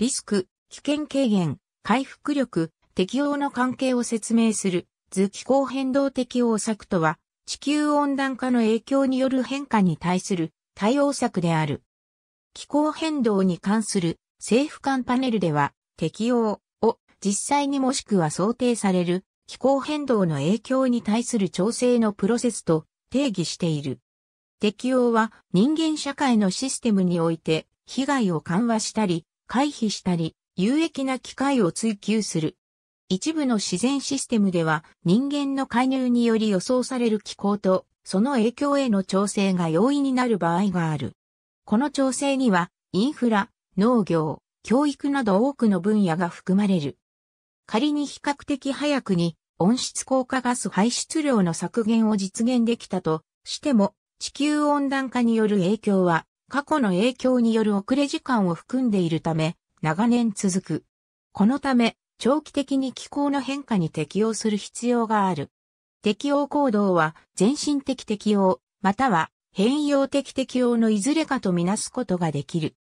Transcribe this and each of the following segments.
リスク、危険軽減、回復力、適応の関係を説明する図気候変動適応策とは、地球温暖化の影響による変化に対する対応策である。気候変動に関する政府間パネルでは、適応を実際にもしくは想定される気候変動の影響に対する調整のプロセスと定義している。適応は人間社会のシステムにおいて被害を緩和したり回避したり、有益な機会を追求する。一部の自然システムでは人間の介入により予想される気候とその影響への調整が容易になる場合がある。この調整にはインフラ、農業、教育など多くの分野が含まれる。仮に比較的早くに温室効果ガス排出量の削減を実現できたとしても地球温暖化による影響は過去の影響による遅れ時間を含んでいるため、長年続く。このため、長期的に気候の変化に適応する必要がある。適応行動は、全身的適応、または変容的適応のいずれかとみなすことができる。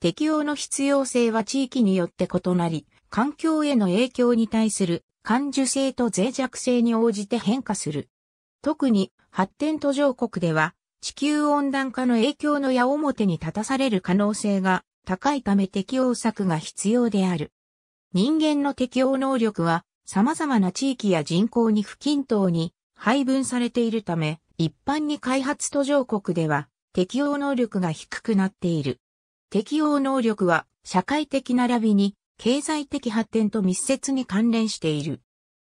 適応の必要性は地域によって異なり、環境への影響に対する感受性と脆弱性に応じて変化する。特に発展途上国では地球温暖化の影響の矢面に立たされる可能性が高いため適応策が必要である。人間の適応能力は様々な地域や人口に不均等に配分されているため、一般に開発途上国では適応能力が低くなっている。適応能力は社会的並びに経済的発展と密接に関連している。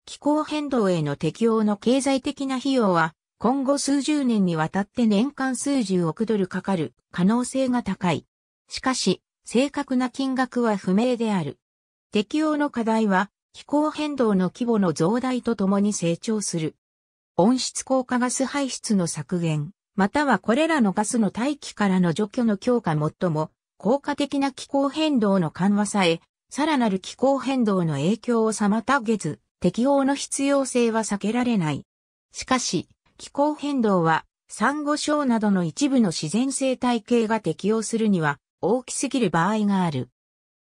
気候変動への適応の経済的な費用は今後数十年にわたって年間数十億ドルかかる可能性が高い。しかし、正確な金額は不明である。適用の課題は、気候変動の規模の増大とともに成長する。温室効果ガス排出の削減、またはこれらのガスの大気からの除去の強化最も、効果的な気候変動の緩和さえ、さらなる気候変動の影響を妨げず、適応の必要性は避けられない。しかし、気候変動は、珊瑚礁などの一部の自然生態系が適用するには、大きすぎる場合がある。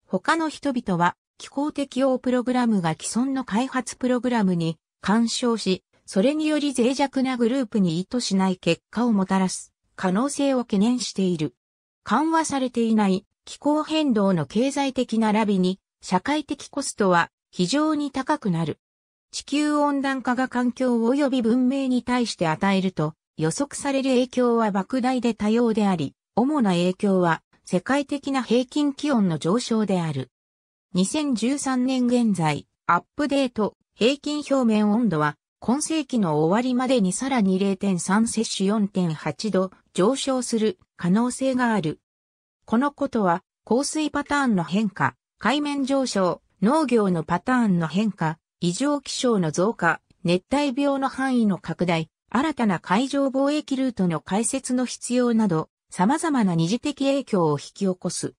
他の人々は、気候適応プログラムが既存の開発プログラムに干渉し、それにより脆弱なグループに意図しない結果をもたらす可能性を懸念している。緩和されていない気候変動の経済的なラビに社会的コストは非常に高くなる。地球温暖化が環境及び文明に対して与えると予測される影響は莫大で多様であり、主な影響は世界的な平均気温の上昇である。2013年現在、アップデート、平均表面温度は今世紀の終わりまでにさらに0.3摂取4.8度上昇する可能性がある。このことは降水パターンの変化、海面上昇、農業のパターンの変化、異常気象の増加、熱帯病の範囲の拡大、新たな海上貿易ルートの開設の必要など、様々な二次的影響を引き起こす。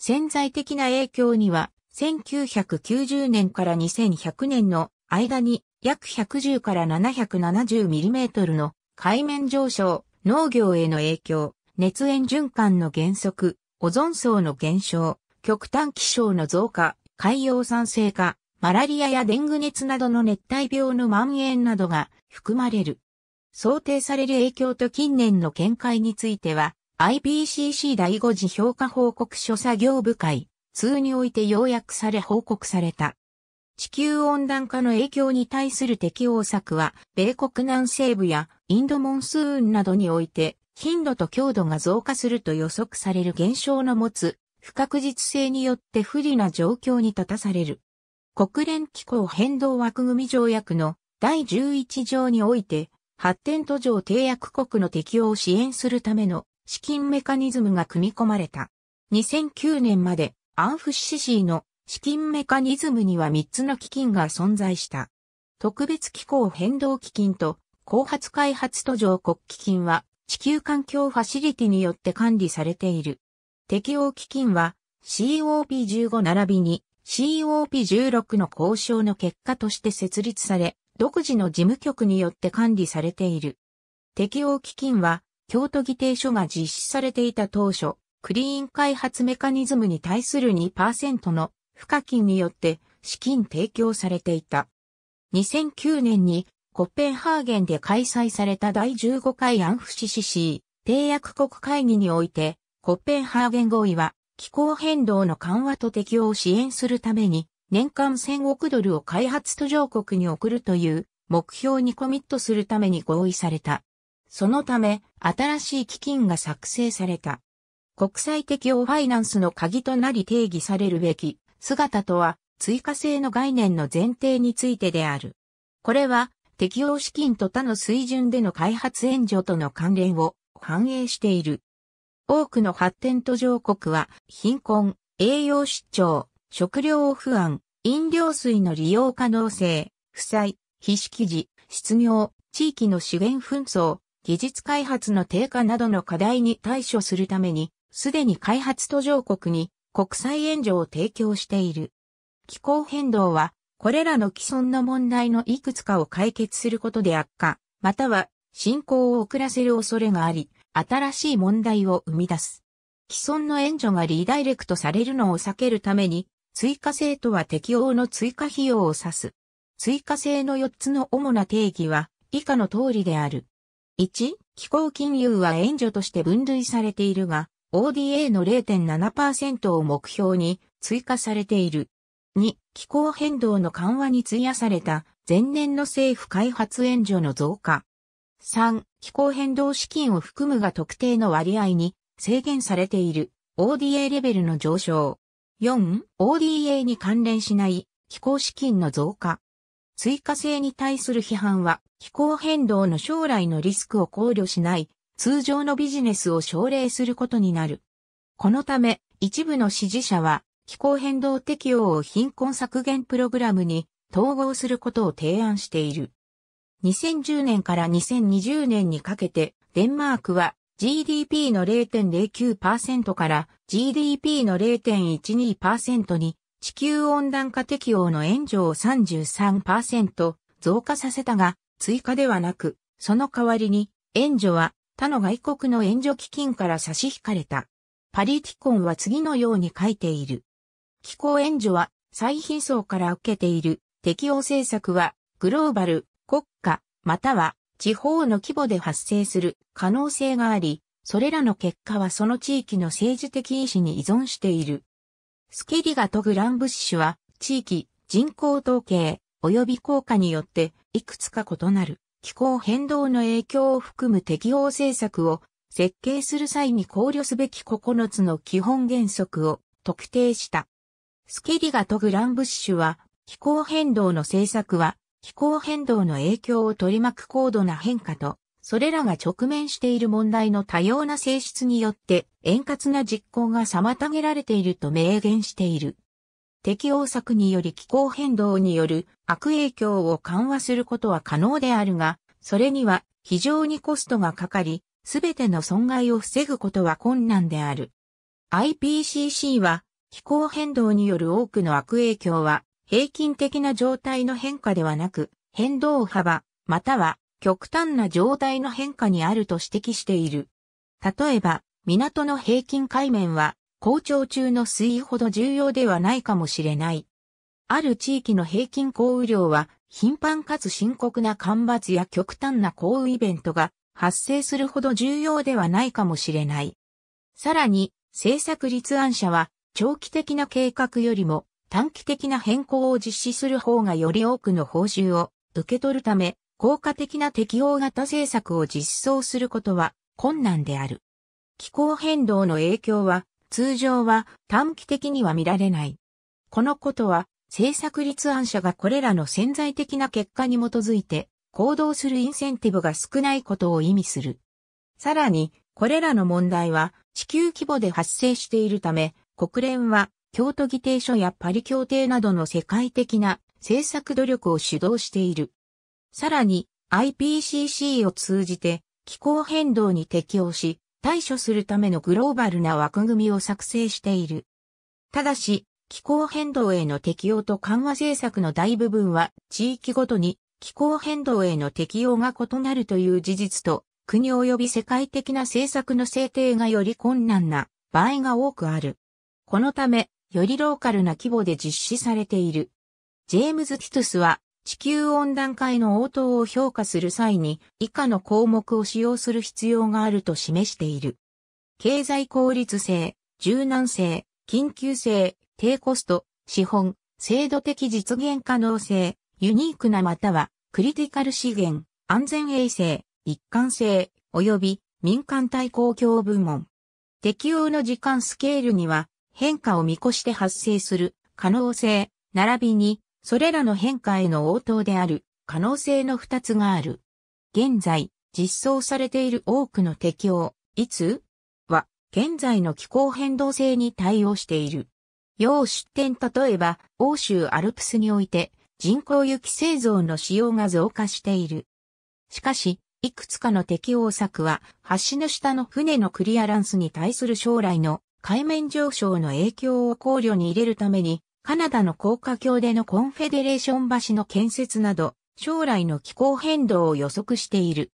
潜在的な影響には、1990年から2100年の間に約110から7 7 0トルの海面上昇、農業への影響、熱縁循環の減速、オゾン層の減少、極端気象の増加、海洋酸性化、マラリアやデング熱などの熱帯病の蔓延などが含まれる。想定される影響と近年の見解については、IPCC 第5次評価報告書作業部会、通において要約され報告された。地球温暖化の影響に対する適応策は、米国南西部やインドモンスーンなどにおいて、頻度と強度が増加すると予測される現象の持つ不確実性によって不利な状況に立たされる。国連気候変動枠組条約の第11条において、発展途上締約国の適用を支援するための資金メカニズムが組み込まれた。2009年までアンフシシの資金メカニズムには3つの基金が存在した。特別気候変動基金と後発開発途上国基金は地球環境ファシリティによって管理されている。適用基金は COP15 並びに COP16 の交渉の結果として設立され、独自の事務局によって管理されている。適用基金は、京都議定書が実施されていた当初、クリーン開発メカニズムに対する2%の付加金によって資金提供されていた。2009年にコッペンハーゲンで開催された第15回アンフシシシー締約国会議において、コッペンハーゲン合意は気候変動の緩和と適応を支援するために、年間1000億ドルを開発途上国に送るという目標にコミットするために合意された。そのため、新しい基金が作成された。国際適応ファイナンスの鍵となり定義されるべき姿とは、追加性の概念の前提についてである。これは、適用資金と他の水準での開発援助との関連を反映している。多くの発展途上国は貧困、栄養失調、食料不安、飲料水の利用可能性、負債、非識字、失業、地域の資源紛争、技術開発の低下などの課題に対処するために、すでに開発途上国に国際援助を提供している。気候変動は、これらの既存の問題のいくつかを解決することで悪化、または進行を遅らせる恐れがあり、新しい問題を生み出す。既存の援助がリダイレクトされるのを避けるために、追加制とは適用の追加費用を指す。追加制の4つの主な定義は、以下の通りである。1、気候金融は援助として分類されているが、ODA の0.7%を目標に追加されている。2、気候変動の緩和に費やされた前年の政府開発援助の増加。3、気候変動資金を含むが特定の割合に制限されている ODA レベルの上昇。4、ODA に関連しない気候資金の増加。追加性に対する批判は気候変動の将来のリスクを考慮しない通常のビジネスを奨励することになる。このため一部の支持者は気候変動適用を貧困削減プログラムに統合することを提案している。2010年から2020年にかけて、デンマークは GDP の0.09%から GDP の0.12%に地球温暖化適応の援助を33%増加させたが、追加ではなく、その代わりに援助は他の外国の援助基金から差し引かれた。パリティコンは次のように書いている。気候援助は最貧層から受けている適応政策はグローバル国家、または地方の規模で発生する可能性があり、それらの結果はその地域の政治的意思に依存している。スケリガとグランブッシュは、地域、人口統計、及び効果によって、いくつか異なる気候変動の影響を含む適応政策を設計する際に考慮すべき9つの基本原則を特定した。スケリガとグランブッシュは、気候変動の政策は気候変動の影響を取り巻く高度な変化と、それらが直面している問題の多様な性質によって円滑な実行が妨げられていると明言している。適応策により気候変動による悪影響を緩和することは可能であるが、それには非常にコストがかかり、すべての損害を防ぐことは困難である。IPCC は気候変動による多くの悪影響は平均的な状態の変化ではなく、変動幅、または極端な状態の変化にあると指摘している。例えば、港の平均海面は、好調中の水位ほど重要ではないかもしれない。ある地域の平均降雨量は、頻繁かつ深刻な干ばつや極端な降雨イベントが発生するほど重要ではないかもしれない。さらに、政策立案者は、長期的な計画よりも短期的な変更を実施する方がより多くの報酬を受け取るため、効果的な適応型政策を実装することは困難である。気候変動の影響は通常は短期的には見られない。このことは政策立案者がこれらの潜在的な結果に基づいて行動するインセンティブが少ないことを意味する。さらに、これらの問題は地球規模で発生しているため、国連は京都議定書やパリ協定などの世界的な政策努力を主導している。さらに IPCC を通じて気候変動に適応し対処するためのグローバルな枠組みを作成している。ただし、気候変動への適応と緩和政策の大部分は地域ごとに気候変動への適応が異なるという事実と国及び世界的な政策の制定がより困難な場合が多くある。このためよりローカルな規模で実施されている。ジェームズ・ティトゥスは、地球温暖化への応答を評価する際に、以下の項目を使用する必要があると示している。経済効率性、柔軟性、緊急性、低コスト、資本、制度的実現可能性、ユニークなまたは、クリティカル資源、安全衛生、一貫性、及び民間対公共部門。適用の時間スケールには、変化を見越して発生する可能性、並びに、それらの変化への応答である可能性の二つがある。現在、実装されている多くの適応、いつは、現在の気候変動性に対応している。要出典例えば、欧州アルプスにおいて、人工雪製造の使用が増加している。しかし、いくつかの適応策は、橋の下の船のクリアランスに対する将来の海面上昇の影響を考慮に入れるために、カナダの高架橋でのコンフェデレーション橋の建設など、将来の気候変動を予測している。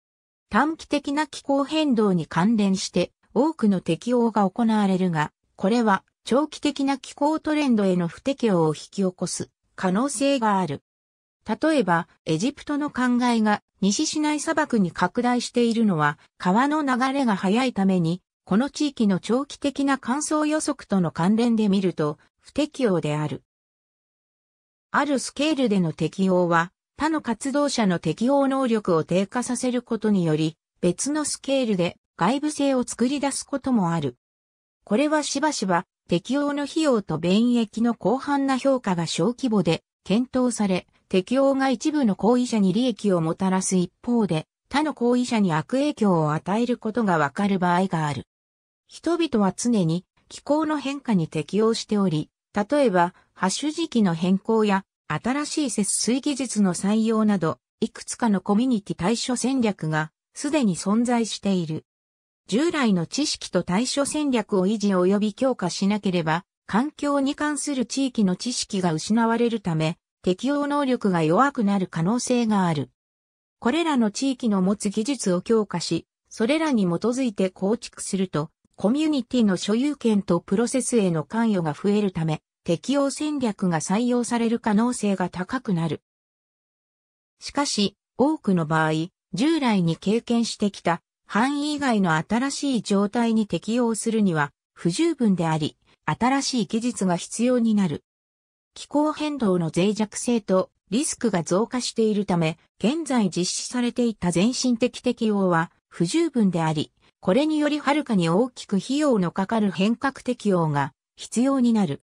短期的な気候変動に関連して多くの適応が行われるが、これは長期的な気候トレンドへの不適応を引き起こす可能性がある。例えば、エジプトの灌漑が西シナイ砂漠に拡大しているのは川の流れが速いためにこの地域の長期的な乾燥予測との関連で見ると、不適応である。あるスケールでの適用は、他の活動者の適応能力を低下させることにより、別のスケールで外部性を作り出すこともある。これはしばしば適応の費用と便益の広範な評価が小規模で検討され、適応が一部の行為者に利益をもたらす一方で、他の行為者に悪影響を与えることがわかる場合がある。人々は常に気候の変化に適応しており、例えば、発種時期の変更や、新しい節水技術の採用など、いくつかのコミュニティ対処戦略が、すでに存在している。従来の知識と対処戦略を維持及び強化しなければ、環境に関する地域の知識が失われるため、適応能力が弱くなる可能性がある。これらの地域の持つ技術を強化し、それらに基づいて構築すると、コミュニティの所有権とプロセスへの関与が増えるため、適用戦略が採用される可能性が高くなる。しかし、多くの場合、従来に経験してきた範囲以外の新しい状態に適用するには不十分であり、新しい技術が必要になる。気候変動の脆弱性とリスクが増加しているため、現在実施されていた全身的適用は不十分であり、これによりはるかに大きく費用のかかる変革適用が必要になる。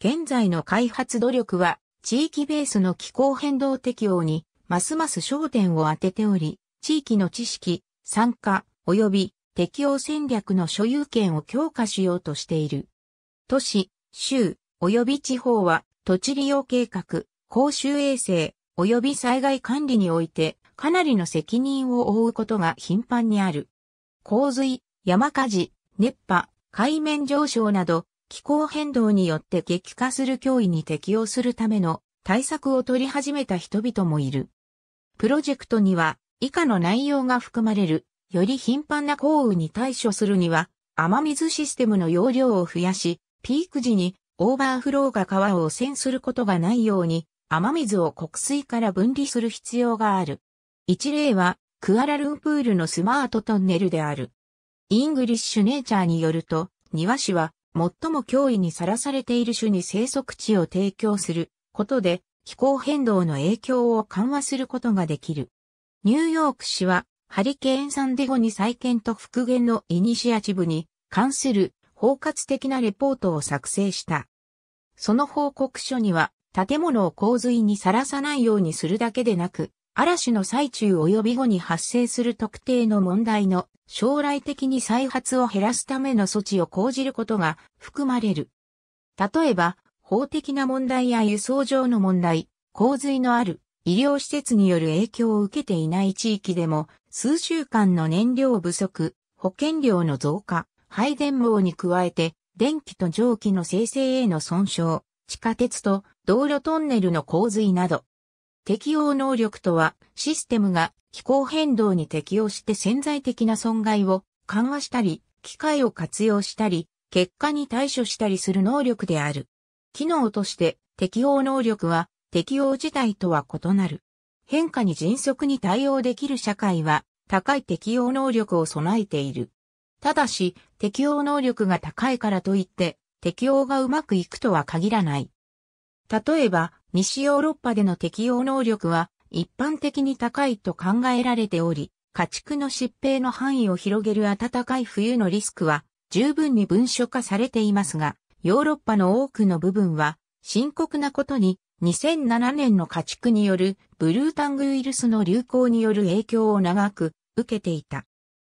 現在の開発努力は地域ベースの気候変動適用にますます焦点を当てており、地域の知識、参加、及び適用戦略の所有権を強化しようとしている。都市、州、及び地方は土地利用計画、公衆衛生、及び災害管理においてかなりの責任を負うことが頻繁にある。洪水、山火事、熱波、海面上昇など、気候変動によって激化する脅威に適応するための対策を取り始めた人々もいる。プロジェクトには以下の内容が含まれる。より頻繁な降雨に対処するには、雨水システムの容量を増やし、ピーク時にオーバーフローが川を汚染することがないように、雨水を国水から分離する必要がある。一例は、クアラルンプールのスマートトンネルである。イングリッシュネイチャーによると、庭師は最も脅威にさらされている種に生息地を提供することで気候変動の影響を緩和することができる。ニューヨーク市はハリケーンサンデゴに再建と復元のイニシアチブに関する包括的なレポートを作成した。その報告書には建物を洪水にさらさないようにするだけでなく、嵐の最中及び後に発生する特定の問題の将来的に再発を減らすための措置を講じることが含まれる。例えば、法的な問題や輸送上の問題、洪水のある医療施設による影響を受けていない地域でも、数週間の燃料不足、保険料の増加、配電網に加えて、電気と蒸気の生成への損傷、地下鉄と道路トンネルの洪水など、適応能力とは、システムが気候変動に適応して潜在的な損害を緩和したり、機械を活用したり、結果に対処したりする能力である。機能として適応能力は適応自体とは異なる。変化に迅速に対応できる社会は高い適応能力を備えている。ただし、適応能力が高いからといって適応がうまくいくとは限らない。例えば、西ヨーロッパでの適応能力は一般的に高いと考えられており、家畜の疾病の範囲を広げる暖かい冬のリスクは十分に文書化されていますが、ヨーロッパの多くの部分は深刻なことに2007年の家畜によるブルータングウイルスの流行による影響を長く受けていた。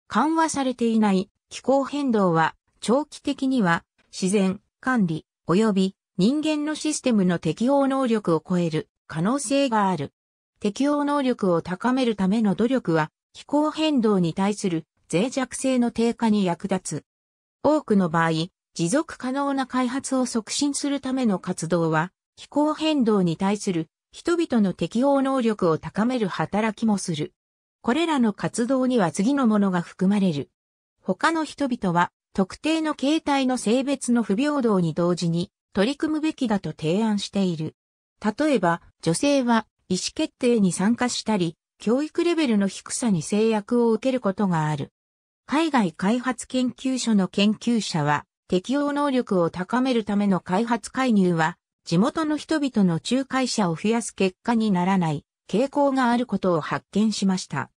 緩和されていない気候変動は長期的には自然、管理、及び人間のシステムの適応能力を超える可能性がある。適応能力を高めるための努力は気候変動に対する脆弱性の低下に役立つ。多くの場合、持続可能な開発を促進するための活動は気候変動に対する人々の適応能力を高める働きもする。これらの活動には次のものが含まれる。他の人々は特定の形態の性別の不平等に同時に取り組むべきだと提案している。例えば、女性は意思決定に参加したり、教育レベルの低さに制約を受けることがある。海外開発研究所の研究者は、適応能力を高めるための開発介入は、地元の人々の仲介者を増やす結果にならない傾向があることを発見しました。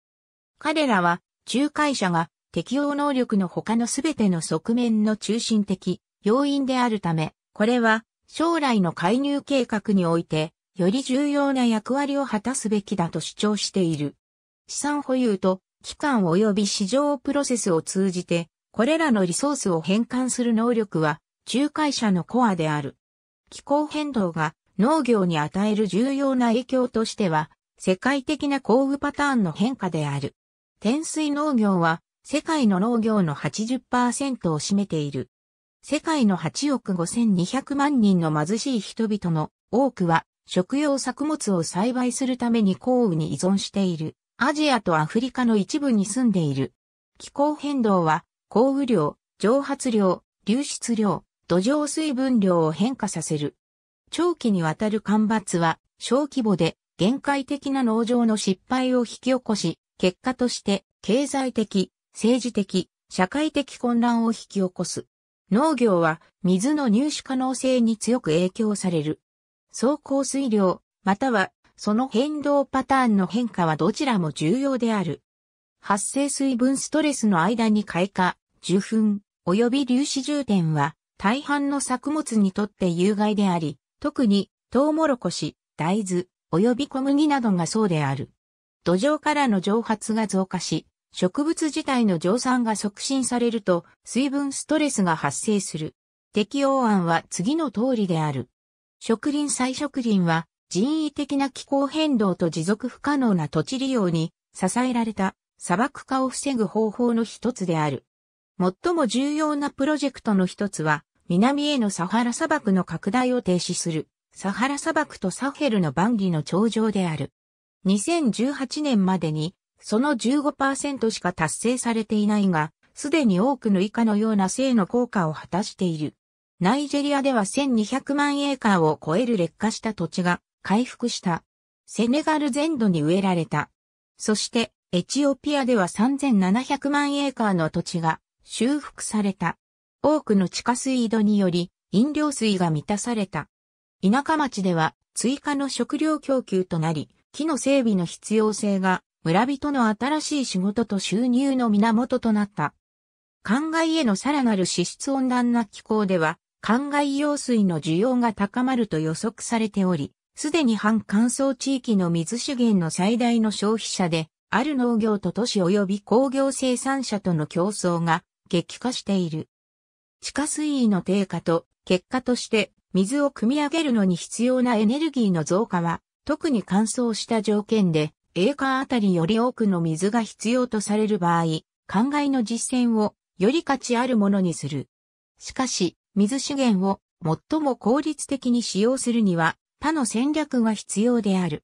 彼らは、仲介者が適応能力の他のすべての側面の中心的要因であるため、これは将来の介入計画においてより重要な役割を果たすべきだと主張している。資産保有と期間及び市場プロセスを通じて、これらのリソースを変換する能力は、仲介者のコアである。気候変動が農業に与える重要な影響としては、世界的な工具パターンの変化である。天水農業は、世界の農業の80%を占めている。世界の8億5200万人の貧しい人々の多くは食用作物を栽培するために降雨に依存している。アジアとアフリカの一部に住んでいる。気候変動は降雨量、蒸発量、流出量、土壌水分量を変化させる。長期にわたる干ばつは小規模で限界的な農場の失敗を引き起こし、結果として経済的、政治的、社会的混乱を引き起こす。農業は水の入手可能性に強く影響される。総降水量、またはその変動パターンの変化はどちらも重要である。発生水分ストレスの間に開花、受粉、及び粒子充填は大半の作物にとって有害であり、特にトウモロコシ、大豆、及び小麦などがそうである。土壌からの蒸発が増加し、植物自体の蒸散が促進されると水分ストレスが発生する。適応案は次の通りである。植林再植林は人為的な気候変動と持続不可能な土地利用に支えられた砂漠化を防ぐ方法の一つである。最も重要なプロジェクトの一つは南へのサハラ砂漠の拡大を停止するサハラ砂漠とサヘルの万里の頂上である。2018年までにその15%しか達成されていないが、すでに多くの以下のような性の効果を果たしている。ナイジェリアでは1200万エーカーを超える劣化した土地が回復した。セネガル全土に植えられた。そして、エチオピアでは3700万エーカーの土地が修復された。多くの地下水戸により飲料水が満たされた。田舎町では追加の食料供給となり、木の整備の必要性が村人の新しい仕事と収入の源となった。灌漑へのさらなる資質温暖な気候では、灌漑用水の需要が高まると予測されており、すでに半乾燥地域の水資源の最大の消費者で、ある農業と都市及び工業生産者との競争が激化している。地下水位の低下と結果として水を汲み上げるのに必要なエネルギーの増加は特に乾燥した条件でエーカーあたりより多くの水が必要とされる場合、灌漑の実践をより価値あるものにする。しかし、水資源を最も効率的に使用するには他の戦略が必要である。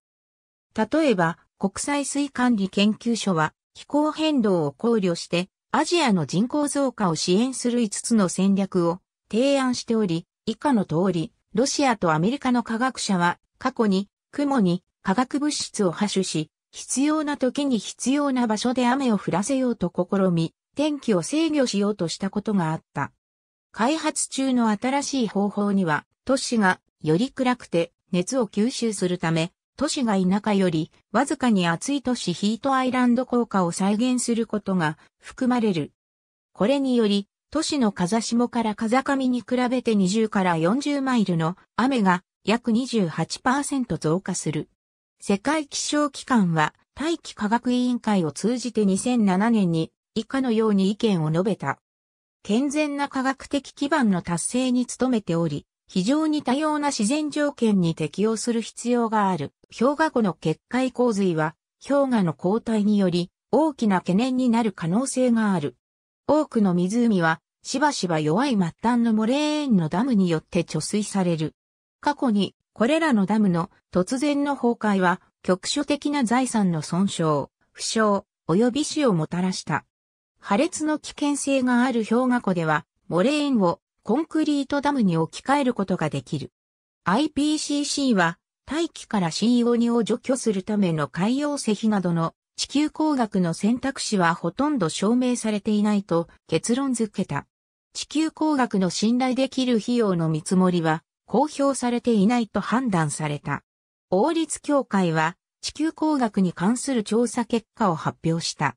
例えば、国際水管理研究所は気候変動を考慮してアジアの人口増加を支援する5つの戦略を提案しており、以下の通り、ロシアとアメリカの科学者は過去に雲に化学物質を発種し、必要な時に必要な場所で雨を降らせようと試み、天気を制御しようとしたことがあった。開発中の新しい方法には、都市がより暗くて熱を吸収するため、都市が田舎よりわずかに暑い都市ヒートアイランド効果を再現することが含まれる。これにより、都市の風下から風上に比べて20から40マイルの雨が約28%増加する。世界気象機関は、大気科学委員会を通じて2007年に以下のように意見を述べた。健全な科学的基盤の達成に努めており、非常に多様な自然条件に適応する必要がある。氷河湖の決壊洪水は、氷河の後退により、大きな懸念になる可能性がある。多くの湖は、しばしば弱い末端のモレーンのダムによって貯水される。過去にこれらのダムの突然の崩壊は局所的な財産の損傷、負傷、及び死をもたらした。破裂の危険性がある氷河湖では、モレーンをコンクリートダムに置き換えることができる。IPCC は、大気から CO2 を除去するための海洋石などの地球工学の選択肢はほとんど証明されていないと結論付けた。地球工学の信頼できる費用の見積もりは公表されていないと判断された。王立協会は地球工学に関する調査結果を発表した。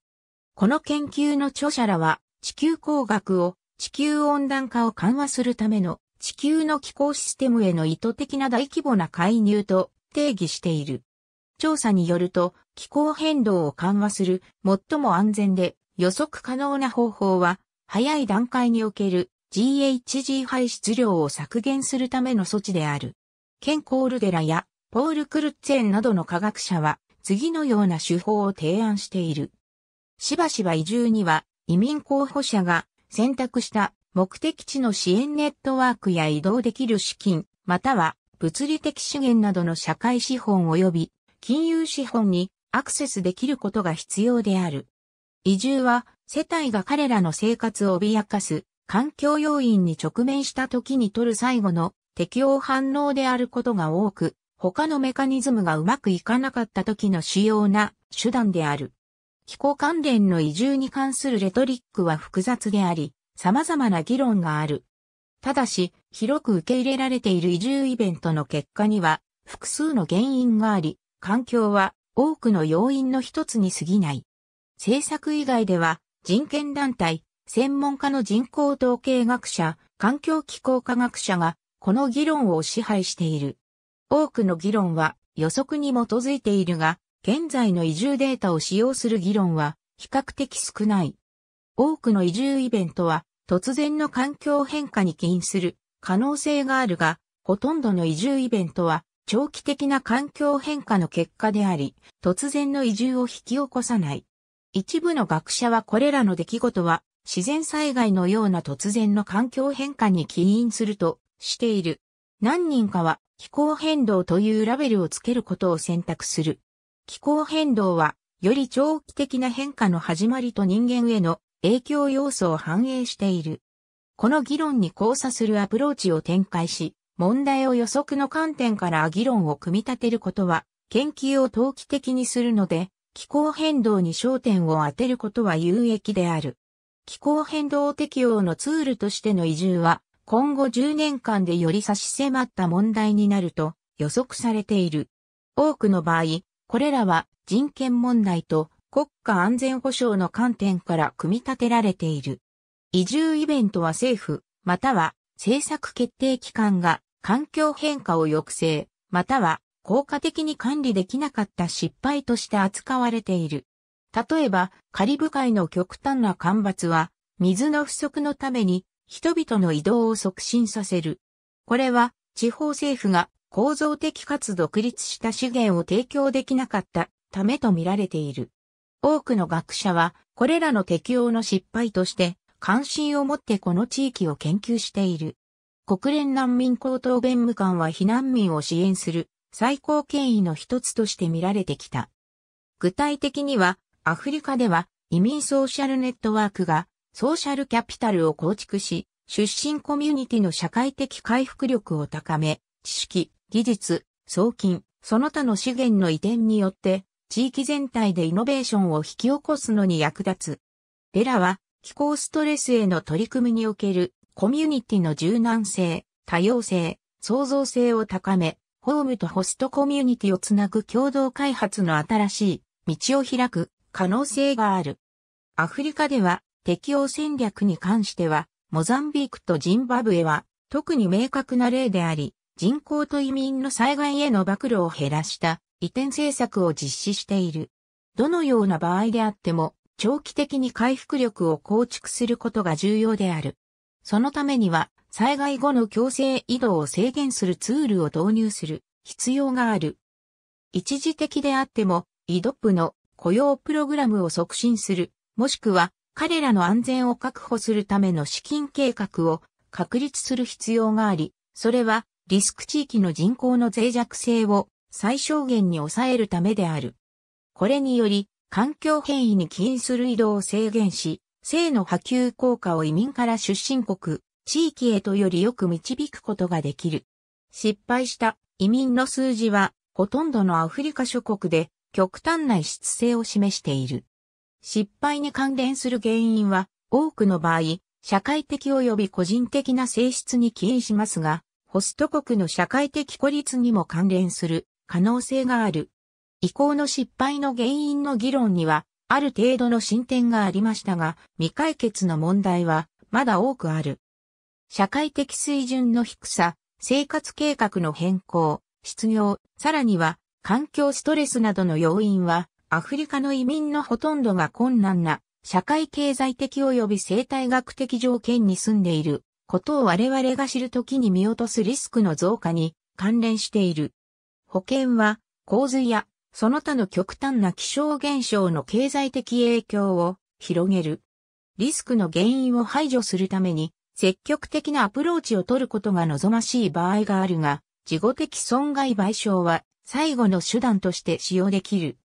この研究の著者らは地球工学を地球温暖化を緩和するための地球の気候システムへの意図的な大規模な介入と定義している。調査によると気候変動を緩和する最も安全で予測可能な方法は早い段階における GHG 排出量を削減するための措置である。ケン・コールデラやポール・クルッツェンなどの科学者は次のような手法を提案している。しばしば移住には移民候補者が選択した目的地の支援ネットワークや移動できる資金、または物理的資源などの社会資本及び金融資本にアクセスできることが必要である。移住は世帯が彼らの生活を脅かす環境要因に直面した時に取る最後の適応反応であることが多く、他のメカニズムがうまくいかなかった時の主要な手段である。気候関連の移住に関するレトリックは複雑であり、様々な議論がある。ただし、広く受け入れられている移住イベントの結果には、複数の原因があり、環境は多くの要因の一つに過ぎない。政策以外では、人権団体、専門家の人口統計学者、環境気候科学者が、この議論を支配している。多くの議論は予測に基づいているが、現在の移住データを使用する議論は比較的少ない。多くの移住イベントは突然の環境変化に起因する可能性があるが、ほとんどの移住イベントは長期的な環境変化の結果であり、突然の移住を引き起こさない。一部の学者はこれらの出来事は自然災害のような突然の環境変化に起因するとしている。何人かは気候変動というラベルをつけることを選択する。気候変動はより長期的な変化の始まりと人間への影響要素を反映している。この議論に交差するアプローチを展開し、問題を予測の観点から議論を組み立てることは、研究を投機的にするので、気候変動に焦点を当てることは有益である。気候変動適応のツールとしての移住は、今後10年間でより差し迫った問題になると予測されている。多くの場合、これらは人権問題と国家安全保障の観点から組み立てられている。移住イベントは政府、または政策決定機関が環境変化を抑制、または効果的に管理できなかった失敗として扱われている。例えば、カリブ海の極端な干ばつは、水の不足のために、人々の移動を促進させる。これは、地方政府が構造的かつ独立した資源を提供できなかったためと見られている。多くの学者は、これらの適用の失敗として、関心を持ってこの地域を研究している。国連難民高等弁務官は避難民を支援する最高権威の一つとして見られてきた。具体的には、アフリカでは移民ソーシャルネットワークがソーシャルキャピタルを構築し、出身コミュニティの社会的回復力を高め、知識、技術、送金、その他の資源の移転によって、地域全体でイノベーションを引き起こすのに役立つ。ベラは、気候ストレスへの取り組みにおける、コミュニティの柔軟性、多様性、創造性を高め、ホームとホストコミュニティをつなぐ共同開発の新しい道を開く可能性がある。アフリカでは適応戦略に関しては、モザンビークとジンバブエは特に明確な例であり、人口と移民の災害への暴露を減らした移転政策を実施している。どのような場合であっても、長期的に回復力を構築することが重要である。そのためには、災害後の強制移動を制限するツールを導入する必要がある。一時的であっても、イドップの雇用プログラムを促進する、もしくは彼らの安全を確保するための資金計画を確立する必要があり、それはリスク地域の人口の脆弱性を最小限に抑えるためである。これにより、環境変異に起因する移動を制限し、性の波及効果を移民から出身国、地域へとよりよく導くことができる。失敗した移民の数字は、ほとんどのアフリカ諸国で極端な異質性を示している。失敗に関連する原因は、多くの場合、社会的及び個人的な性質に起因しますが、ホスト国の社会的孤立にも関連する可能性がある。移行の失敗の原因の議論には、ある程度の進展がありましたが、未解決の問題は、まだ多くある。社会的水準の低さ、生活計画の変更、失業、さらには環境ストレスなどの要因は、アフリカの移民のほとんどが困難な、社会経済的及び生態学的条件に住んでいる、ことを我々が知るときに見落とすリスクの増加に関連している。保険は、洪水や、その他の極端な気象現象の経済的影響を広げる。リスクの原因を排除するために、積極的なアプローチを取ることが望ましい場合があるが、事後的損害賠償は最後の手段として使用できる。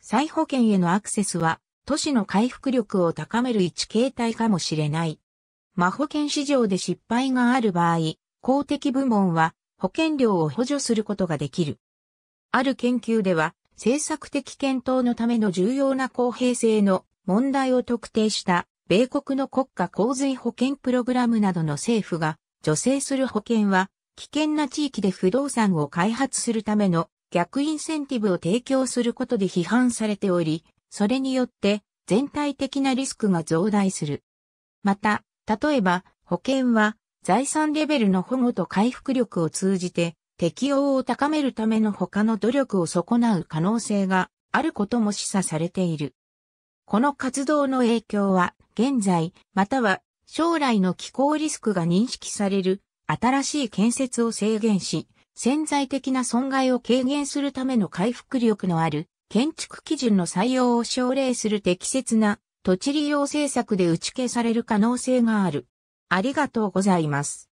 再保険へのアクセスは、都市の回復力を高める一形態かもしれない。真保険市場で失敗がある場合、公的部門は保険料を補助することができる。ある研究では、政策的検討のための重要な公平性の問題を特定した米国の国家洪水保険プログラムなどの政府が助成する保険は危険な地域で不動産を開発するための逆インセンティブを提供することで批判されており、それによって全体的なリスクが増大する。また、例えば保険は財産レベルの保護と回復力を通じて適応を高めるための他の努力を損なう可能性があることも示唆されている。この活動の影響は現在または将来の気候リスクが認識される新しい建設を制限し潜在的な損害を軽減するための回復力のある建築基準の採用を奨励する適切な土地利用政策で打ち消される可能性がある。ありがとうございます。